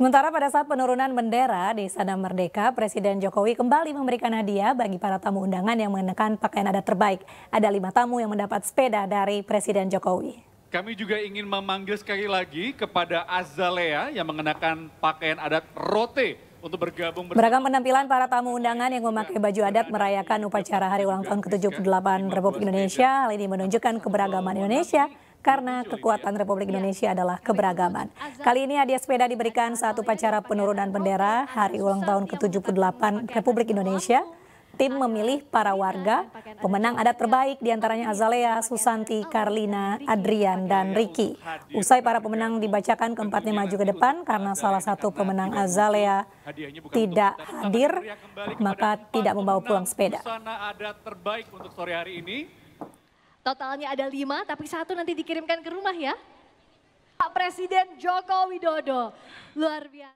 Sementara pada saat penurunan bendera di Istana Merdeka, Presiden Jokowi kembali memberikan hadiah bagi para tamu undangan yang mengenakan pakaian adat terbaik. Ada lima tamu yang mendapat sepeda dari Presiden Jokowi. Kami juga ingin memanggil sekali lagi kepada Azalea yang mengenakan pakaian adat rote untuk bergabung Beragam penampilan para tamu undangan yang memakai baju adat merayakan upacara hari ulang tahun ke-78 Republik Indonesia. Hal ini menunjukkan keberagaman Indonesia karena ya. kekuatan Republik iya. Indonesia iya, adalah keberagaman. Kali ini hadiah sepeda diberikan saat upacara penurunan bendera hari ulang tahun ke-78 Republik Indonesia. Tim memilih para warga, pemenang adat terbaik diantaranya Azalea, Susanti, Karlina, Adrian, dan Ricky. Usai para pemenang dibacakan keempatnya maju ke depan karena salah satu pemenang Azalea tidak hadir, maka tidak membawa pulang sepeda. Totalnya ada lima, tapi satu nanti dikirimkan ke rumah ya. Pak Presiden Joko Widodo, luar biasa.